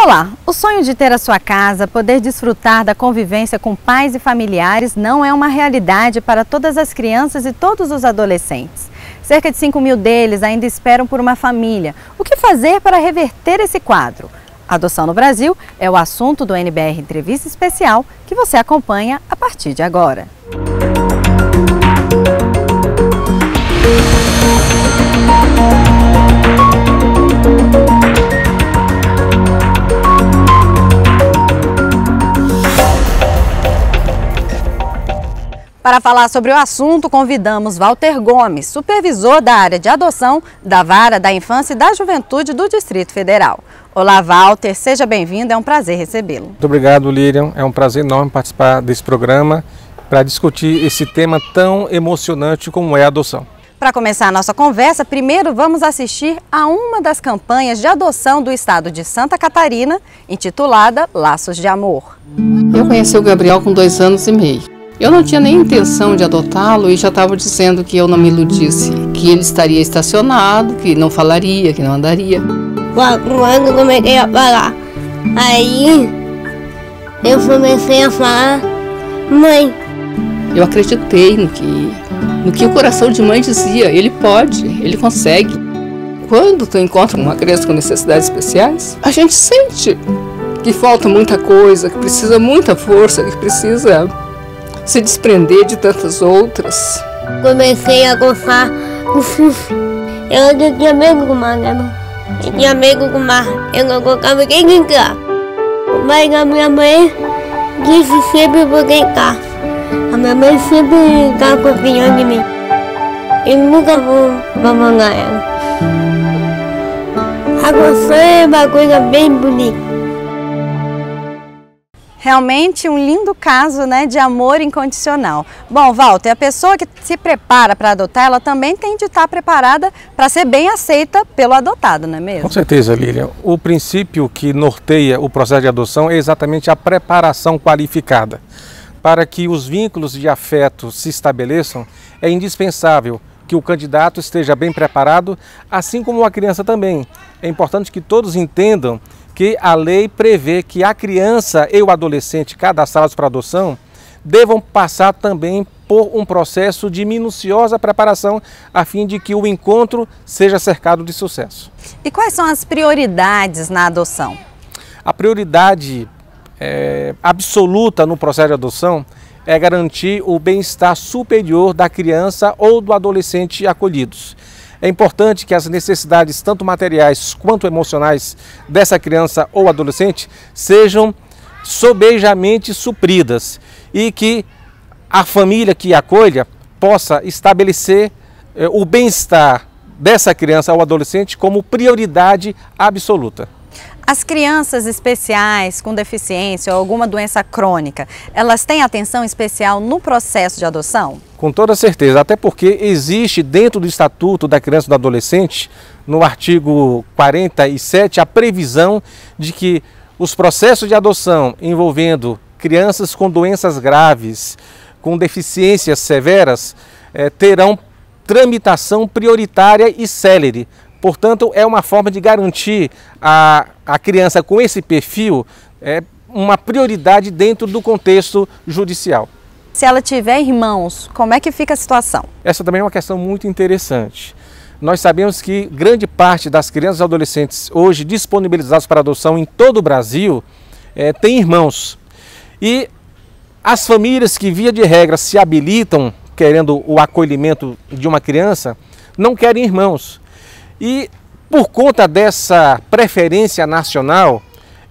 Olá! O sonho de ter a sua casa, poder desfrutar da convivência com pais e familiares não é uma realidade para todas as crianças e todos os adolescentes. Cerca de 5 mil deles ainda esperam por uma família. O que fazer para reverter esse quadro? Adoção no Brasil é o assunto do NBR Entrevista Especial que você acompanha a partir de agora. Música Para falar sobre o assunto, convidamos Walter Gomes, supervisor da área de adoção da Vara da Infância e da Juventude do Distrito Federal. Olá, Walter, seja bem-vindo, é um prazer recebê-lo. Muito obrigado, Lirian, é um prazer enorme participar desse programa para discutir esse tema tão emocionante como é a adoção. Para começar a nossa conversa, primeiro vamos assistir a uma das campanhas de adoção do estado de Santa Catarina, intitulada Laços de Amor. Eu conheci o Gabriel com dois anos e meio. Eu não tinha nem intenção de adotá-lo e já estava dizendo que eu não me iludisse, que ele estaria estacionado, que não falaria, que não andaria. Quando comecei a falar, aí eu comecei a falar, mãe. Eu acreditei no que, no que o coração de mãe dizia, ele pode, ele consegue. Quando tu encontra uma criança com necessidades especiais, a gente sente que falta muita coisa, que precisa muita força, que precisa se desprender de tantas outras. Comecei a gostar do Fifi. Eu não tinha medo do mar, né, Eu tinha medo do mar. Eu não gostava de brincar. Mas a minha mãe disse sempre vou brincar. A minha mãe sempre está confiando em mim. Eu nunca vou abandonar ela. Agora é uma coisa bem bonita. Realmente um lindo caso né, de amor incondicional. Bom, Walter, a pessoa que se prepara para adotar, ela também tem de estar tá preparada para ser bem aceita pelo adotado, não é mesmo? Com certeza, Lilian. O princípio que norteia o processo de adoção é exatamente a preparação qualificada. Para que os vínculos de afeto se estabeleçam, é indispensável que o candidato esteja bem preparado, assim como a criança também. É importante que todos entendam que a lei prevê que a criança e o adolescente cadastrados para adoção devam passar também por um processo de minuciosa preparação a fim de que o encontro seja cercado de sucesso. E quais são as prioridades na adoção? A prioridade é, absoluta no processo de adoção é garantir o bem-estar superior da criança ou do adolescente acolhidos. É importante que as necessidades, tanto materiais quanto emocionais, dessa criança ou adolescente sejam sobejamente supridas e que a família que acolha possa estabelecer eh, o bem-estar dessa criança ou adolescente como prioridade absoluta. As crianças especiais com deficiência ou alguma doença crônica, elas têm atenção especial no processo de adoção? Com toda certeza, até porque existe dentro do Estatuto da Criança e do Adolescente, no artigo 47, a previsão de que os processos de adoção envolvendo crianças com doenças graves, com deficiências severas, eh, terão tramitação prioritária e célere. Portanto, é uma forma de garantir a a criança com esse perfil é uma prioridade dentro do contexto judicial. Se ela tiver irmãos, como é que fica a situação? Essa também é uma questão muito interessante. Nós sabemos que grande parte das crianças e adolescentes hoje disponibilizadas para adoção em todo o Brasil é, tem irmãos. E as famílias que, via de regra, se habilitam querendo o acolhimento de uma criança, não querem irmãos. E por conta dessa preferência nacional,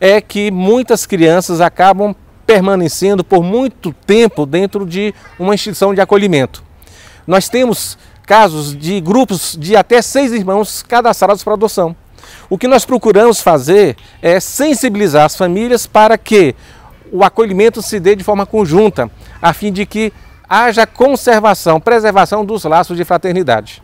é que muitas crianças acabam permanecendo por muito tempo dentro de uma instituição de acolhimento. Nós temos casos de grupos de até seis irmãos cadastrados para adoção. O que nós procuramos fazer é sensibilizar as famílias para que o acolhimento se dê de forma conjunta, a fim de que haja conservação, preservação dos laços de fraternidade.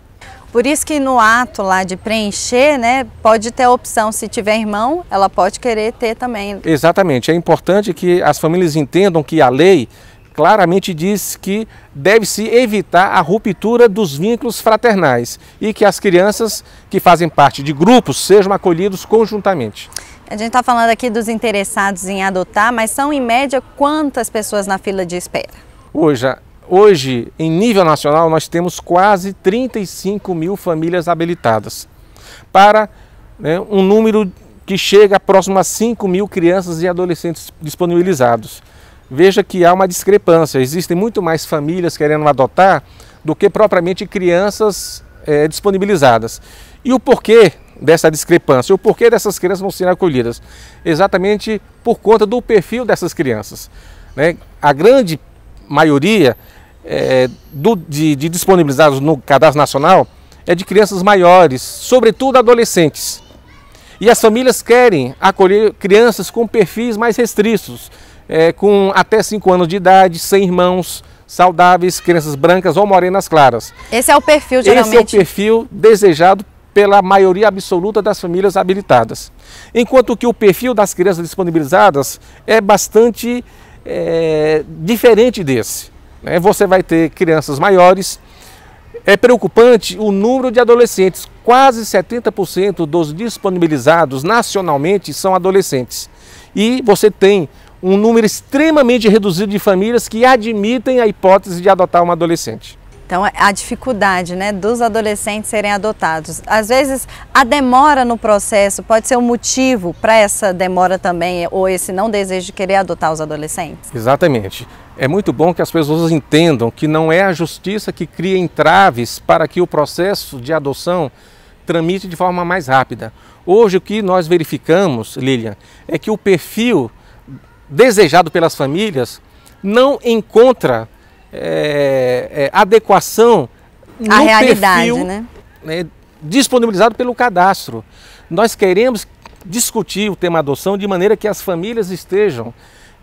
Por isso que no ato lá de preencher, né, pode ter a opção, se tiver irmão, ela pode querer ter também. Exatamente, é importante que as famílias entendam que a lei claramente diz que deve-se evitar a ruptura dos vínculos fraternais e que as crianças que fazem parte de grupos sejam acolhidos conjuntamente. A gente está falando aqui dos interessados em adotar, mas são em média quantas pessoas na fila de espera? Hoje, Hoje, em nível nacional, nós temos quase 35 mil famílias habilitadas para né, um número que chega próximo a 5 mil crianças e adolescentes disponibilizados. Veja que há uma discrepância, existem muito mais famílias querendo adotar do que propriamente crianças é, disponibilizadas. E o porquê dessa discrepância, o porquê dessas crianças não serem acolhidas? Exatamente por conta do perfil dessas crianças. Né? A grande maioria é, do, de, de disponibilizados no cadastro nacional é de crianças maiores, sobretudo adolescentes. E as famílias querem acolher crianças com perfis mais restritos, é, com até 5 anos de idade, sem irmãos, saudáveis, crianças brancas ou morenas claras. Esse é o perfil geralmente. Esse é o perfil desejado pela maioria absoluta das famílias habilitadas. Enquanto que o perfil das crianças disponibilizadas é bastante é, diferente desse. Né? Você vai ter crianças maiores. É preocupante o número de adolescentes. Quase 70% dos disponibilizados nacionalmente são adolescentes. E você tem um número extremamente reduzido de famílias que admitem a hipótese de adotar uma adolescente. Então, é a dificuldade né, dos adolescentes serem adotados. Às vezes, a demora no processo pode ser um motivo para essa demora também, ou esse não desejo de querer adotar os adolescentes? Exatamente. É muito bom que as pessoas entendam que não é a justiça que cria entraves para que o processo de adoção tramite de forma mais rápida. Hoje, o que nós verificamos, Lilian, é que o perfil desejado pelas famílias não encontra é, é, adequação à realidade, perfil, né? né? disponibilizado pelo cadastro. Nós queremos discutir o tema adoção de maneira que as famílias estejam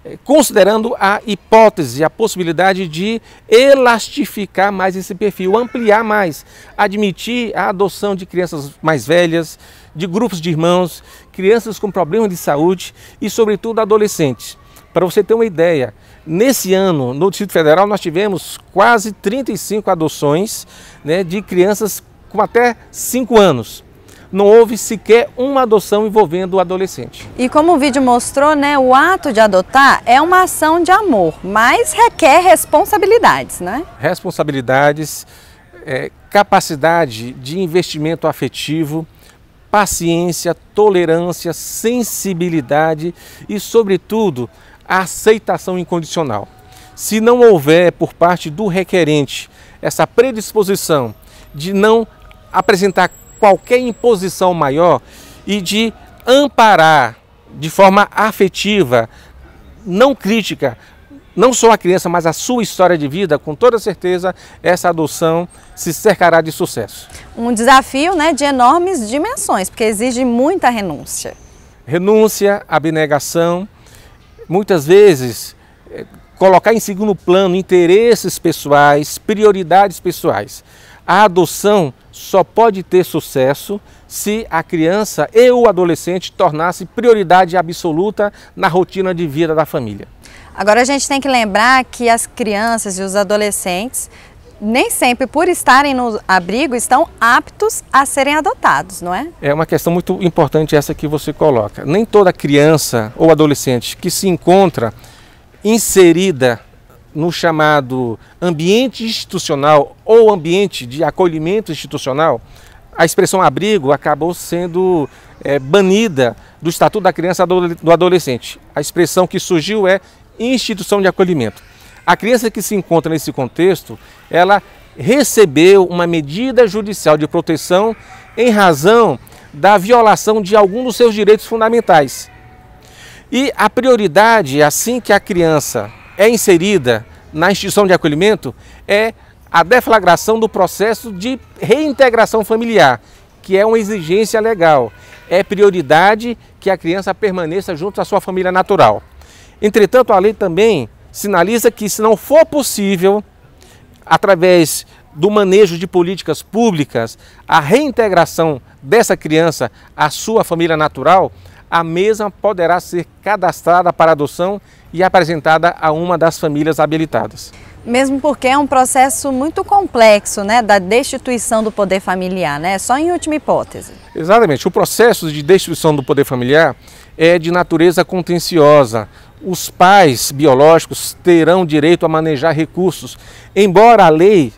é, considerando a hipótese, a possibilidade de elastificar mais esse perfil, ampliar mais, admitir a adoção de crianças mais velhas, de grupos de irmãos, crianças com problemas de saúde e, sobretudo, adolescentes. Para você ter uma ideia, Nesse ano, no Distrito Federal, nós tivemos quase 35 adoções né, de crianças com até 5 anos. Não houve sequer uma adoção envolvendo o adolescente. E como o vídeo mostrou, né, o ato de adotar é uma ação de amor, mas requer responsabilidades, né? Responsabilidades, é, capacidade de investimento afetivo, paciência, tolerância, sensibilidade e, sobretudo, aceitação incondicional. Se não houver por parte do requerente essa predisposição de não apresentar qualquer imposição maior e de amparar de forma afetiva, não crítica, não só a criança, mas a sua história de vida, com toda certeza, essa adoção se cercará de sucesso. Um desafio né, de enormes dimensões, porque exige muita renúncia. Renúncia, abnegação, muitas vezes eh, colocar em segundo plano interesses pessoais, prioridades pessoais. A adoção só pode ter sucesso se a criança e o adolescente tornasse prioridade absoluta na rotina de vida da família. Agora a gente tem que lembrar que as crianças e os adolescentes nem sempre, por estarem no abrigo, estão aptos a serem adotados, não é? É uma questão muito importante essa que você coloca. Nem toda criança ou adolescente que se encontra inserida no chamado ambiente institucional ou ambiente de acolhimento institucional, a expressão abrigo acabou sendo é, banida do Estatuto da Criança do Adolescente. A expressão que surgiu é instituição de acolhimento. A criança que se encontra nesse contexto, ela recebeu uma medida judicial de proteção em razão da violação de algum dos seus direitos fundamentais. E a prioridade, assim que a criança é inserida na instituição de acolhimento, é a deflagração do processo de reintegração familiar, que é uma exigência legal. É prioridade que a criança permaneça junto à sua família natural. Entretanto, a lei também sinaliza que, se não for possível, através do manejo de políticas públicas, a reintegração dessa criança à sua família natural, a mesma poderá ser cadastrada para adoção e apresentada a uma das famílias habilitadas. Mesmo porque é um processo muito complexo, né, da destituição do poder familiar, né? Só em última hipótese. Exatamente. O processo de destituição do poder familiar é de natureza contenciosa, os pais biológicos terão direito a manejar recursos, embora a lei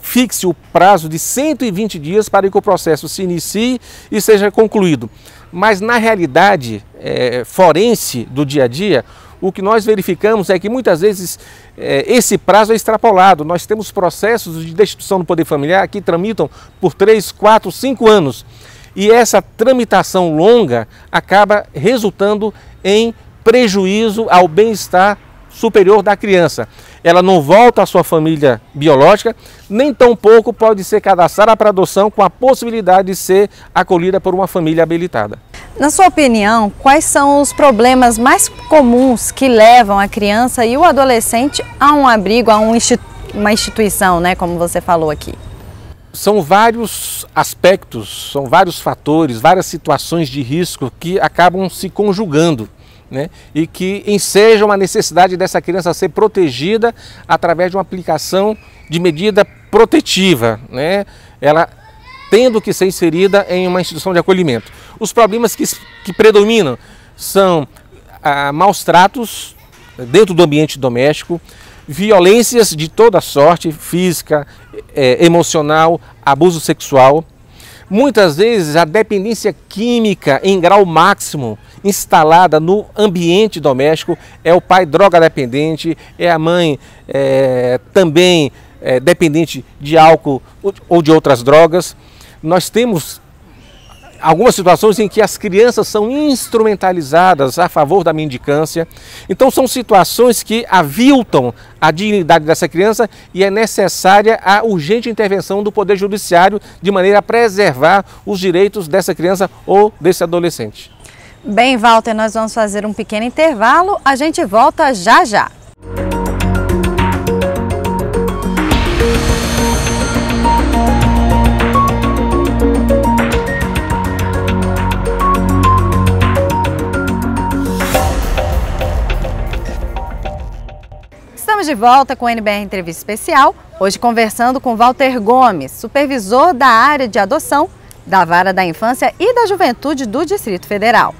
fixe o prazo de 120 dias para que o processo se inicie e seja concluído. Mas na realidade é, forense do dia a dia, o que nós verificamos é que muitas vezes é, esse prazo é extrapolado. Nós temos processos de destituição do poder familiar que tramitam por 3, 4, 5 anos. E essa tramitação longa acaba resultando em prejuízo ao bem-estar superior da criança. Ela não volta à sua família biológica, nem tampouco pode ser cadastrada para adoção com a possibilidade de ser acolhida por uma família habilitada. Na sua opinião, quais são os problemas mais comuns que levam a criança e o adolescente a um abrigo, a um uma instituição, né, como você falou aqui? São vários aspectos, são vários fatores, várias situações de risco que acabam se conjugando né? e que ensejam a necessidade dessa criança ser protegida através de uma aplicação de medida protetiva, né? ela tendo que ser inserida em uma instituição de acolhimento. Os problemas que, que predominam são ah, maus tratos dentro do ambiente doméstico, violências de toda sorte, física, eh, emocional, abuso sexual, Muitas vezes a dependência química em grau máximo instalada no ambiente doméstico é o pai droga dependente, é a mãe é, também é, dependente de álcool ou de outras drogas. Nós temos algumas situações em que as crianças são instrumentalizadas a favor da mendicância. Então, são situações que aviltam a dignidade dessa criança e é necessária a urgente intervenção do Poder Judiciário de maneira a preservar os direitos dessa criança ou desse adolescente. Bem, Walter, nós vamos fazer um pequeno intervalo. A gente volta já já. Estamos de volta com o NBR Entrevista Especial, hoje conversando com Walter Gomes, supervisor da área de adoção da Vara da Infância e da Juventude do Distrito Federal.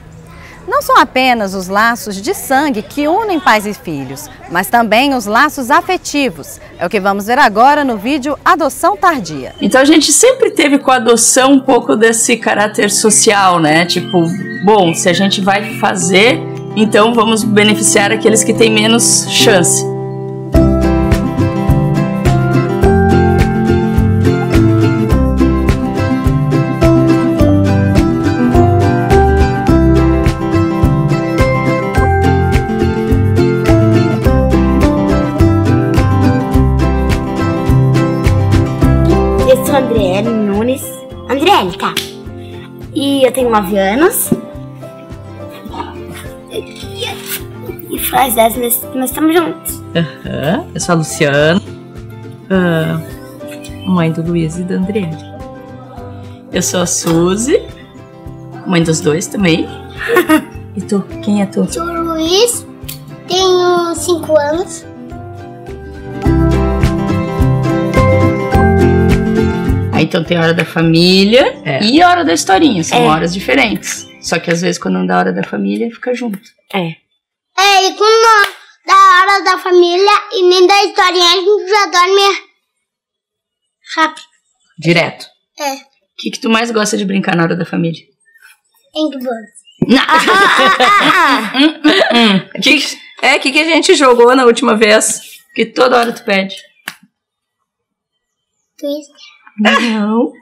Não são apenas os laços de sangue que unem pais e filhos, mas também os laços afetivos. É o que vamos ver agora no vídeo Adoção Tardia. Então a gente sempre teve com a adoção um pouco desse caráter social, né? Tipo, bom, se a gente vai fazer, então vamos beneficiar aqueles que têm menos chance. 9 anos. E faz 10 meses que nós estamos juntos. Uhum. Eu sou a Luciana, uh, mãe do Luiz e da Andriele. Eu sou a Suzy, mãe dos dois também. e tu? Quem é tu? Sou o Luiz, tenho 5 anos. Então tem a hora da família é. e a hora da historinha. São é. horas diferentes. Só que às vezes quando não dá hora da família, fica junto. É. É, e quando dá hora da família e nem da historinha, a gente já dorme rápido. Direto? É. O que, que tu mais gosta de brincar na hora da família? Angry Birds. É, o que, que a gente jogou na última vez? Que toda hora tu pede. Twister. Não.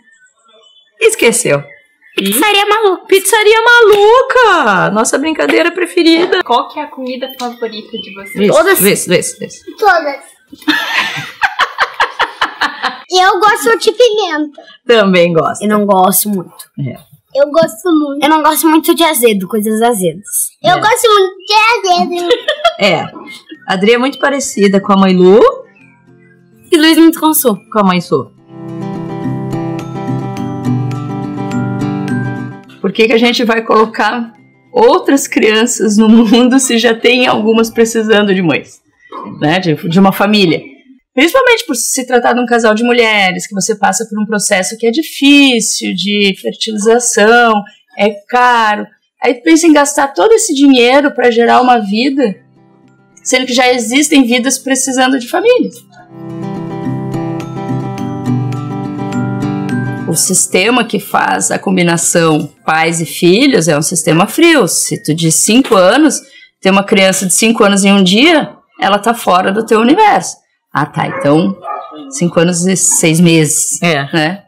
Esqueceu. Pizzaria maluca. Pizzaria maluca! Nossa brincadeira preferida. Qual que é a comida favorita de vocês? Isso, Todas. Isso, isso, isso. Todas. Eu gosto de pimenta. Também gosto. Eu não gosto muito. É. Eu gosto muito. Eu não gosto muito de azedo, coisas azedas. É. Eu gosto muito de azedo. é. A Adri é muito parecida com a mãe Lu. E Luiz muito com a Su. Com a mãe Su. Por que, que a gente vai colocar outras crianças no mundo se já tem algumas precisando de mães, né? De, de uma família. Principalmente por se tratar de um casal de mulheres, que você passa por um processo que é difícil, de fertilização, é caro. Aí pensa em gastar todo esse dinheiro para gerar uma vida, sendo que já existem vidas precisando de famílias. o sistema que faz a combinação pais e filhos é um sistema frio. Se tu de 5 anos, tem uma criança de 5 anos em um dia, ela tá fora do teu universo. Ah, tá. Então, 5 anos e 6 meses. É. Né?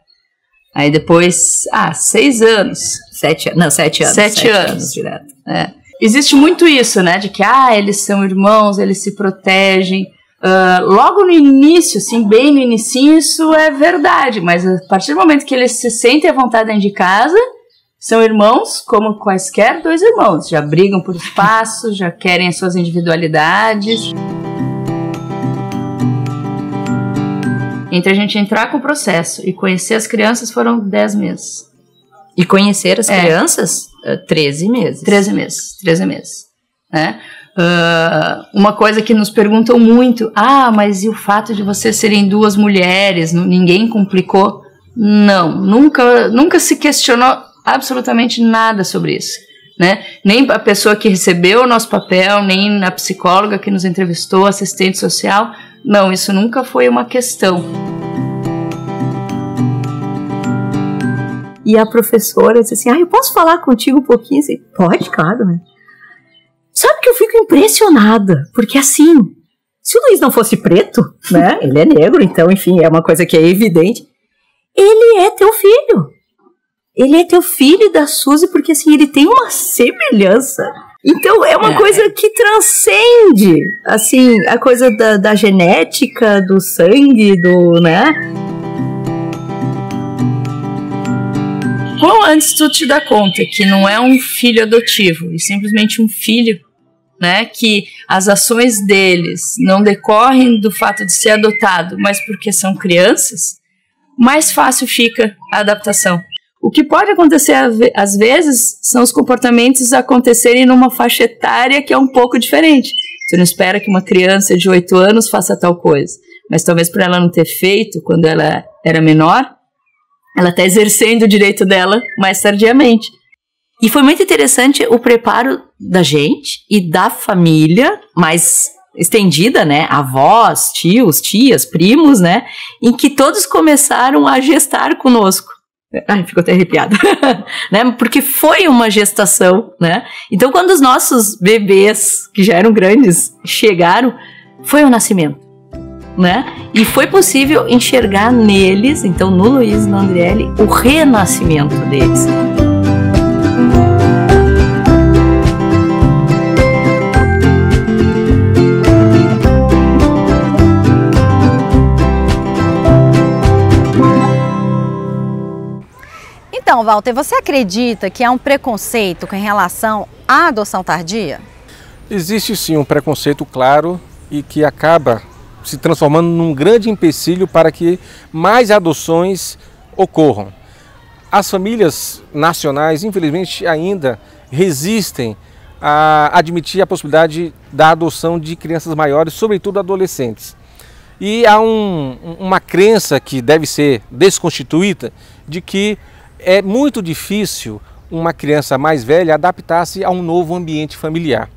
Aí depois, ah, 6 anos. 7 anos. Não, 7 anos. 7 anos. anos direto. É. Existe muito isso, né? De que, ah, eles são irmãos, eles se protegem. Ah, logo no início, assim, bem no início, isso é verdade, mas a partir do momento que eles se sentem à vontade dentro de casa, são irmãos, como quaisquer dois irmãos, já brigam por espaço, já querem as suas individualidades. Entre a gente entrar com o processo e conhecer as crianças foram 10 meses. E conhecer as é. crianças? 13 eh, meses. 13 meses, 13 meses. Né? Uh, uma coisa que nos perguntam muito: ah, mas e o fato de vocês serem duas mulheres? Ninguém complicou? Não, nunca, nunca se questionou absolutamente nada sobre isso. Né? Nem a pessoa que recebeu o nosso papel, nem a psicóloga que nos entrevistou, assistente social. Não, isso nunca foi uma questão. E a professora disse assim: Ah, eu posso falar contigo um pouquinho? Pode, claro, né? Sabe que eu fico impressionada, porque assim, se o Luiz não fosse preto, né? ele é negro, então, enfim, é uma coisa que é evidente. Ele é teu filho. Ele é teu filho da Suzy, porque assim, ele tem uma semelhança. Então é uma é. coisa que transcende, assim, a coisa da, da genética, do sangue, do, né? bom antes de tu te dar conta que não é um filho adotivo, e simplesmente um filho né, que as ações deles não decorrem do fato de ser adotado, mas porque são crianças, mais fácil fica a adaptação. O que pode acontecer às vezes são os comportamentos acontecerem numa faixa etária que é um pouco diferente. Você não espera que uma criança de 8 anos faça tal coisa, mas talvez por ela não ter feito quando ela era menor, ela está exercendo o direito dela mais tardiamente. E foi muito interessante o preparo da gente e da família, mais estendida, né? Avós, tios, tias, primos, né? Em que todos começaram a gestar conosco. Ai, ficou até arrepiada. né? Porque foi uma gestação, né? Então, quando os nossos bebês, que já eram grandes, chegaram, foi o nascimento, né? E foi possível enxergar neles, então no Luiz e no Andriele, o renascimento deles. Walter, você acredita que há um preconceito com relação à adoção tardia? Existe sim um preconceito claro e que acaba se transformando num grande empecilho para que mais adoções ocorram. As famílias nacionais, infelizmente, ainda resistem a admitir a possibilidade da adoção de crianças maiores, sobretudo adolescentes. E há um, uma crença que deve ser desconstituída de que é muito difícil uma criança mais velha adaptar-se a um novo ambiente familiar.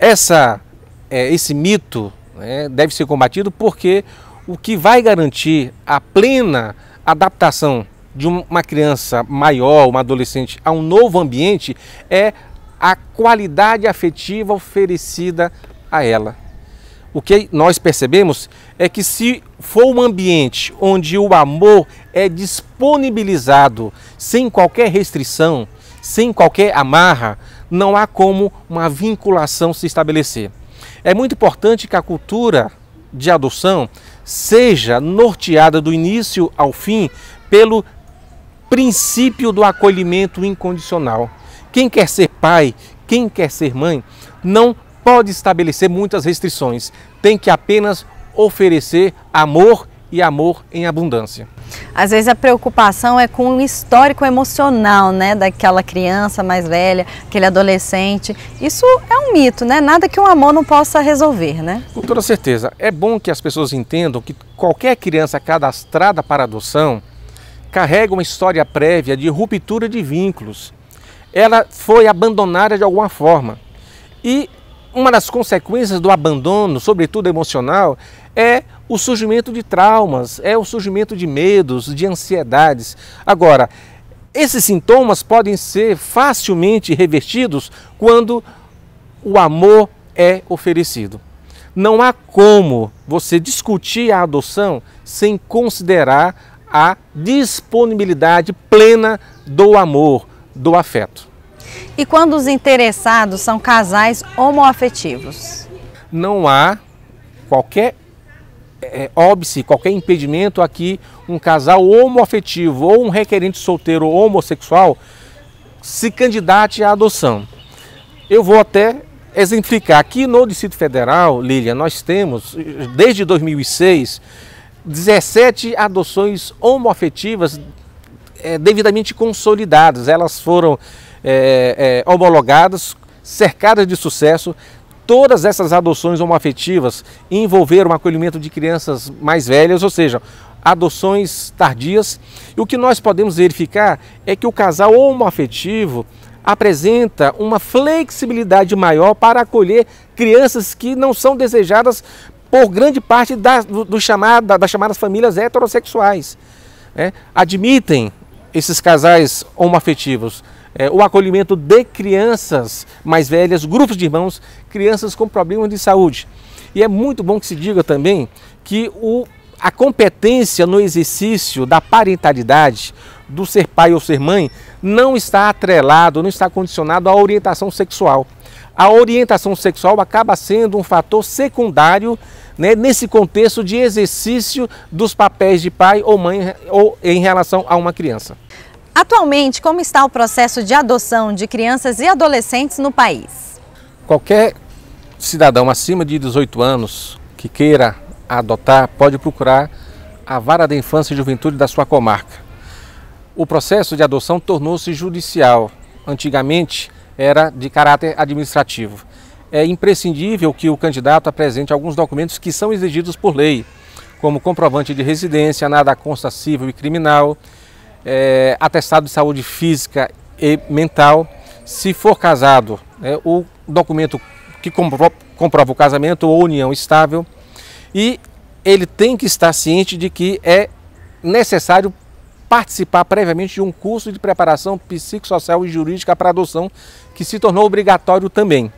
Essa, é, esse mito né, deve ser combatido porque o que vai garantir a plena adaptação de uma criança maior, uma adolescente, a um novo ambiente é a qualidade afetiva oferecida a ela. O que nós percebemos é que se for um ambiente onde o amor é disponibilizado sem qualquer restrição, sem qualquer amarra, não há como uma vinculação se estabelecer. É muito importante que a cultura de adoção seja norteada do início ao fim pelo princípio do acolhimento incondicional. Quem quer ser pai, quem quer ser mãe, não pode estabelecer muitas restrições, tem que apenas oferecer amor e amor em abundância. Às vezes a preocupação é com o histórico emocional, né, daquela criança mais velha, aquele adolescente. Isso é um mito, né? Nada que um amor não possa resolver, né? Com toda certeza. É bom que as pessoas entendam que qualquer criança cadastrada para adoção carrega uma história prévia de ruptura de vínculos. Ela foi abandonada de alguma forma. E uma das consequências do abandono, sobretudo emocional, é o surgimento de traumas, é o surgimento de medos, de ansiedades. Agora, esses sintomas podem ser facilmente revertidos quando o amor é oferecido. Não há como você discutir a adoção sem considerar a disponibilidade plena do amor, do afeto. E quando os interessados são casais homoafetivos? Não há qualquer é, óbice, qualquer impedimento a que um casal homoafetivo ou um requerente solteiro homossexual se candidate à adoção. Eu vou até exemplificar. Aqui no Distrito Federal, Lília, nós temos, desde 2006, 17 adoções homoafetivas é, devidamente consolidadas. Elas foram é, é, homologadas, cercadas de sucesso. Todas essas adoções homoafetivas envolveram o acolhimento de crianças mais velhas, ou seja, adoções tardias. E o que nós podemos verificar é que o casal homoafetivo apresenta uma flexibilidade maior para acolher crianças que não são desejadas por grande parte das, do, do chamada, das chamadas famílias heterossexuais. Né? Admitem esses casais homoafetivos é, o acolhimento de crianças mais velhas, grupos de irmãos, crianças com problemas de saúde. E é muito bom que se diga também que o, a competência no exercício da parentalidade, do ser pai ou ser mãe, não está atrelado, não está condicionado à orientação sexual. A orientação sexual acaba sendo um fator secundário né, nesse contexto de exercício dos papéis de pai ou mãe ou em relação a uma criança. Atualmente, como está o processo de adoção de crianças e adolescentes no país? Qualquer cidadão acima de 18 anos que queira adotar pode procurar a Vara da Infância e Juventude da sua comarca. O processo de adoção tornou-se judicial. Antigamente era de caráter administrativo. É imprescindível que o candidato apresente alguns documentos que são exigidos por lei, como comprovante de residência, nada consta civil e criminal, é, atestado de saúde física e mental. Se for casado, é, o documento que comprova, comprova o casamento ou união estável. E ele tem que estar ciente de que é necessário participar previamente de um curso de preparação psicossocial e jurídica para adoção, que se tornou obrigatório também.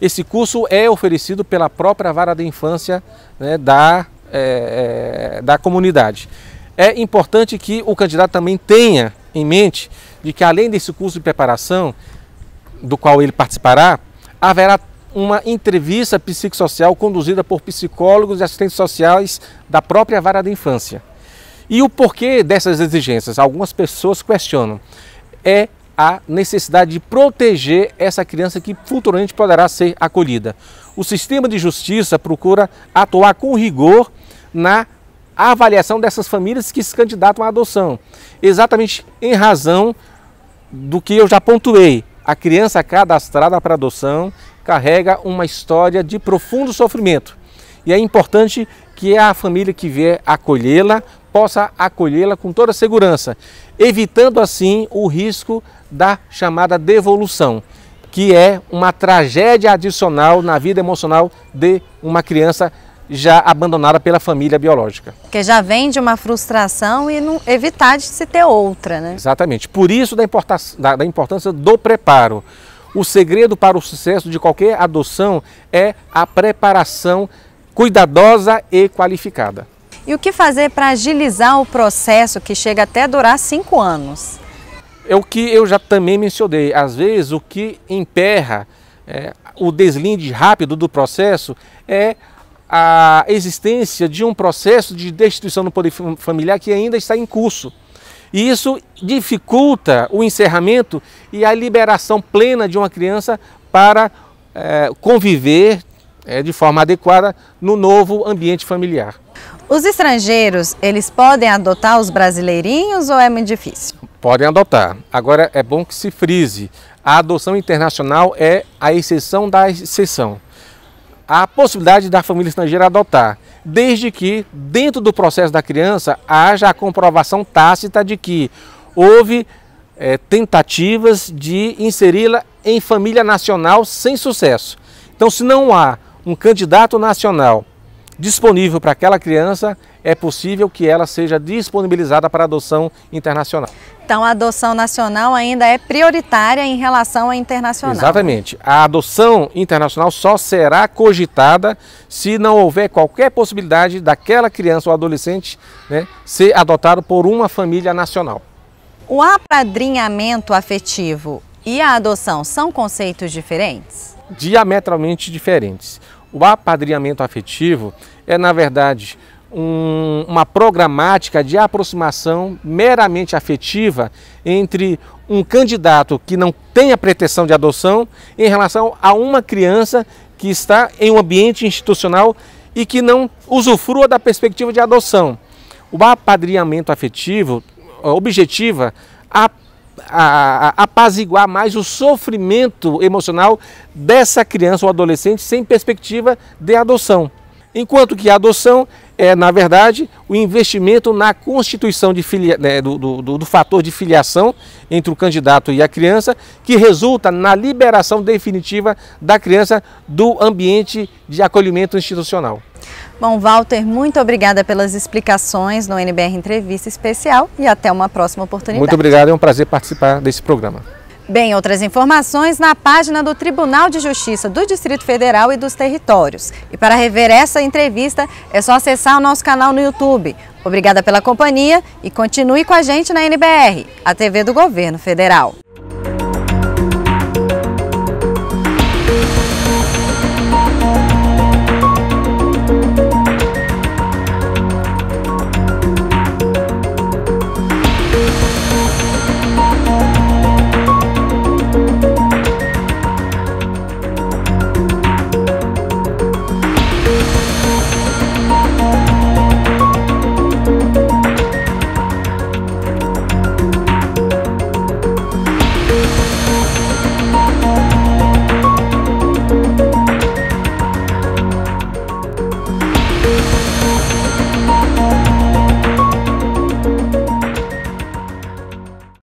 Esse curso é oferecido pela própria vara da infância né, da, é, é da comunidade é importante que o candidato também tenha em mente de que além desse curso de preparação do qual ele participará, haverá uma entrevista psicossocial conduzida por psicólogos e assistentes sociais da própria vara da infância. E o porquê dessas exigências? Algumas pessoas questionam. É a necessidade de proteger essa criança que futuramente poderá ser acolhida. O sistema de justiça procura atuar com rigor na a avaliação dessas famílias que se candidatam à adoção, exatamente em razão do que eu já pontuei. A criança cadastrada para adoção carrega uma história de profundo sofrimento. E é importante que a família que vier acolhê-la possa acolhê-la com toda segurança, evitando assim o risco da chamada devolução, que é uma tragédia adicional na vida emocional de uma criança já abandonada pela família biológica. Que já vem de uma frustração e não, evitar de se ter outra, né? Exatamente. Por isso da, da, da importância do preparo. O segredo para o sucesso de qualquer adoção é a preparação cuidadosa e qualificada. E o que fazer para agilizar o processo que chega até durar cinco anos? É o que eu já também mencionei. Às vezes, o que emperra é, o deslinde rápido do processo é a existência de um processo de destituição do poder familiar que ainda está em curso. E isso dificulta o encerramento e a liberação plena de uma criança para é, conviver é, de forma adequada no novo ambiente familiar. Os estrangeiros, eles podem adotar os brasileirinhos ou é muito difícil? Podem adotar. Agora é bom que se frise, a adoção internacional é a exceção da exceção a possibilidade da família estrangeira adotar, desde que dentro do processo da criança haja a comprovação tácita de que houve é, tentativas de inseri-la em família nacional sem sucesso. Então, se não há um candidato nacional disponível para aquela criança, é possível que ela seja disponibilizada para adoção internacional. Então, a adoção nacional ainda é prioritária em relação à internacional. Exatamente. A adoção internacional só será cogitada se não houver qualquer possibilidade daquela criança ou adolescente né, ser adotado por uma família nacional. O apadrinhamento afetivo e a adoção são conceitos diferentes? Diametralmente diferentes. O apadrinhamento afetivo é, na verdade, um, uma programática de aproximação meramente afetiva entre um candidato que não tem a pretensão de adoção em relação a uma criança que está em um ambiente institucional e que não usufrua da perspectiva de adoção. O apadrinhamento afetivo objetiva a, a, a, apaziguar mais o sofrimento emocional dessa criança ou adolescente sem perspectiva de adoção. Enquanto que a adoção é, na verdade, o investimento na constituição de filia, né, do, do, do, fator de filiação entre o candidato e a criança, que resulta na liberação definitiva da criança do ambiente de acolhimento institucional. Bom, Walter, muito obrigada pelas explicações no NBR Entrevista Especial e até uma próxima oportunidade. Muito obrigado, é um prazer participar desse programa. Bem, outras informações na página do Tribunal de Justiça do Distrito Federal e dos Territórios. E para rever essa entrevista, é só acessar o nosso canal no YouTube. Obrigada pela companhia e continue com a gente na NBR, a TV do Governo Federal.